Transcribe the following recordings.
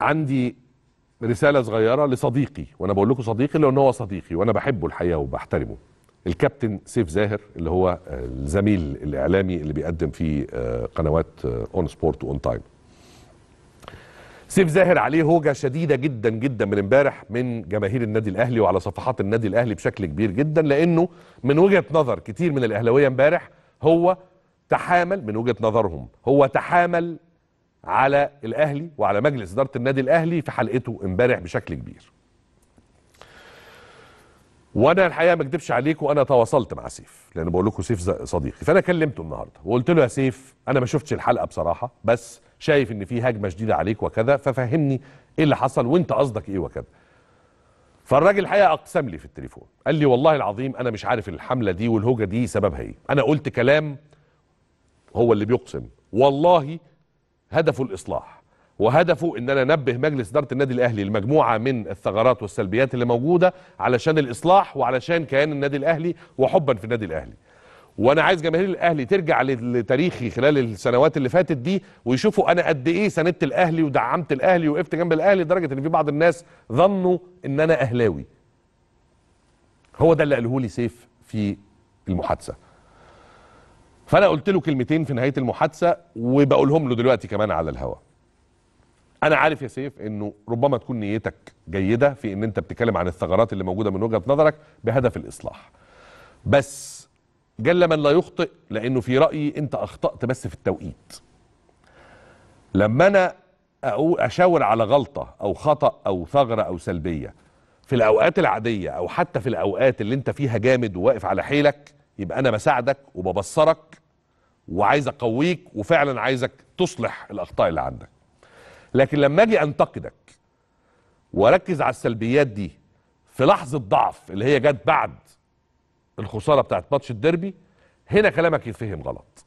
عندي رساله صغيره لصديقي وانا بقول لكم صديقي لان هو صديقي وانا بحبه الحقيقه وبحترمه الكابتن سيف زاهر اللي هو آه، الزميل الاعلامي اللي بيقدم في آه، قنوات اون سبورت واون تايم سيف زاهر عليه هوجه شديده جدا جدا من امبارح من جماهير النادي الاهلي وعلى صفحات النادي الاهلي بشكل كبير جدا لانه من وجهه نظر كتير من الاهلاويه امبارح هو تحامل من وجهه نظرهم هو تحامل على الاهلي وعلى مجلس اداره النادي الاهلي في حلقته امبارح بشكل كبير. وانا الحقيقه ما اكذبش عليكم انا تواصلت مع سيف لان بقول لكم سيف صديقي فانا كلمته النهارده وقلت له يا سيف انا ما شفتش الحلقه بصراحه بس شايف ان في هجمه شديده عليك وكذا ففهمني ايه اللي حصل وانت قصدك ايه وكذا. فالراجل الحقيقه اقسم لي في التليفون قال لي والله العظيم انا مش عارف الحمله دي والهوجه دي سببها ايه انا قلت كلام هو اللي بيقسم والله هدفه الاصلاح وهدفه ان انا انبه مجلس اداره النادي الاهلي لمجموعه من الثغرات والسلبيات اللي موجوده علشان الاصلاح وعلشان كيان النادي الاهلي وحبا في النادي الاهلي وانا عايز جماهير الاهلي ترجع لتاريخي خلال السنوات اللي فاتت دي ويشوفوا انا قد ايه ساندت الاهلي ودعمت الاهلي وقفت جنب الاهلي لدرجه ان في بعض الناس ظنوا ان انا اهلاوي هو ده اللي قاله لي سيف في المحادثه فانا قلت له كلمتين في نهايه المحادثه وبقولهم له دلوقتي كمان على الهواء انا عارف يا سيف انه ربما تكون نيتك جيده في ان انت بتتكلم عن الثغرات اللي موجوده من وجهه نظرك بهدف الاصلاح بس جل من لا يخطئ لانه في رايي انت اخطات بس في التوقيت لما انا اشاور على غلطه او خطا او ثغره او سلبيه في الاوقات العاديه او حتى في الاوقات اللي انت فيها جامد وواقف على حيلك يبقى انا بساعدك وببصرك وعايز اقويك وفعلا عايزك تصلح الاخطاء اللي عندك لكن لما اجي انتقدك واركز على السلبيات دي في لحظه ضعف اللي هي جت بعد الخساره بتاعت ماتش الديربي هنا كلامك يتفهم غلط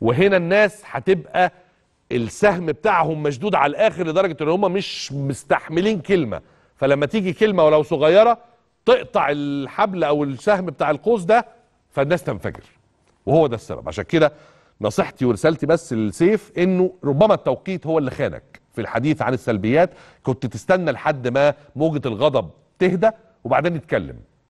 وهنا الناس هتبقى السهم بتاعهم مشدود على الاخر لدرجه ان هم مش مستحملين كلمه فلما تيجي كلمه ولو صغيره تقطع الحبل او السهم بتاع القوس ده فالناس تنفجر وهو ده السبب عشان كده نصيحتي ورسالتي بس للسيف انه ربما التوقيت هو اللي خانك في الحديث عن السلبيات كنت تستنى لحد ما موجه الغضب تهدى وبعدين نتكلم